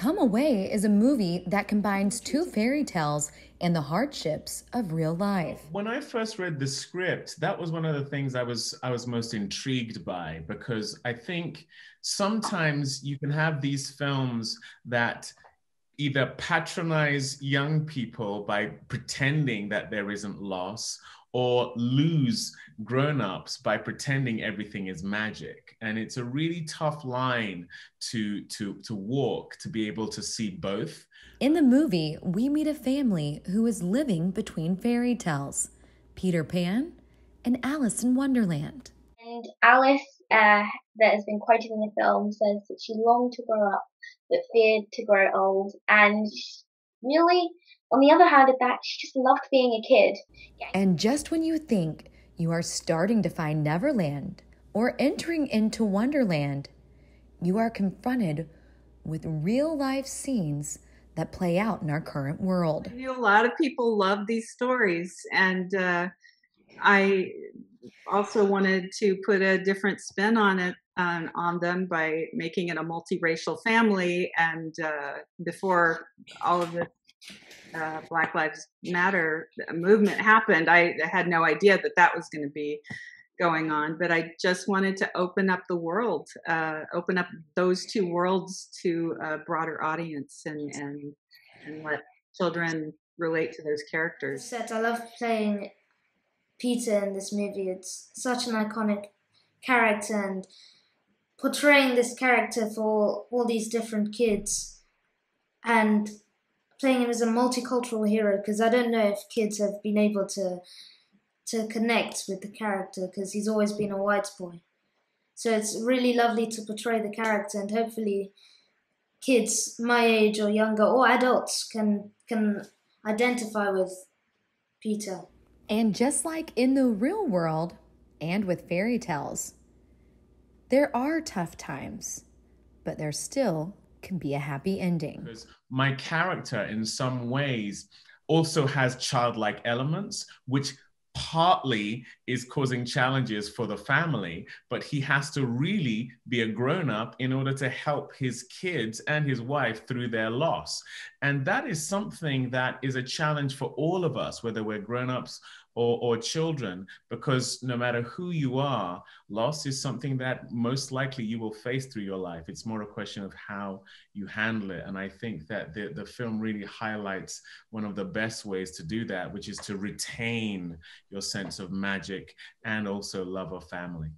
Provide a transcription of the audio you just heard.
Come Away is a movie that combines two fairy tales and the hardships of real life. When I first read the script, that was one of the things I was I was most intrigued by because I think sometimes you can have these films that either patronize young people by pretending that there isn't loss or lose grown-ups by pretending everything is magic and it's a really tough line to to to walk to be able to see both in the movie we meet a family who is living between fairy tales peter pan and alice in wonderland and alice uh, that has been quoted in the film says that she longed to grow up but feared to grow old and Really, on the other hand, at that, she just loved being a kid. And just when you think you are starting to find Neverland or entering into Wonderland, you are confronted with real life scenes that play out in our current world. I a lot of people love these stories, and uh, I also wanted to put a different spin on it on, um, on them by making it a multiracial family. And uh, before all of the uh, Black Lives Matter movement happened, I had no idea that that was going to be going on. But I just wanted to open up the world, uh, open up those two worlds to a broader audience, and and and let children relate to those characters. I love playing Peter in this movie. It's such an iconic character, and portraying this character for all these different kids and playing him as a multicultural hero because I don't know if kids have been able to to connect with the character because he's always been a white boy. So it's really lovely to portray the character and hopefully kids my age or younger or adults can can identify with Peter. And just like in the real world and with fairy tales, there are tough times, but there still can be a happy ending. Because my character, in some ways, also has childlike elements, which partly is causing challenges for the family, but he has to really be a grown up in order to help his kids and his wife through their loss. And that is something that is a challenge for all of us, whether we're grown-ups or, or children, because no matter who you are, loss is something that most likely you will face through your life. It's more a question of how you handle it. And I think that the, the film really highlights one of the best ways to do that, which is to retain your sense of magic and also love of family.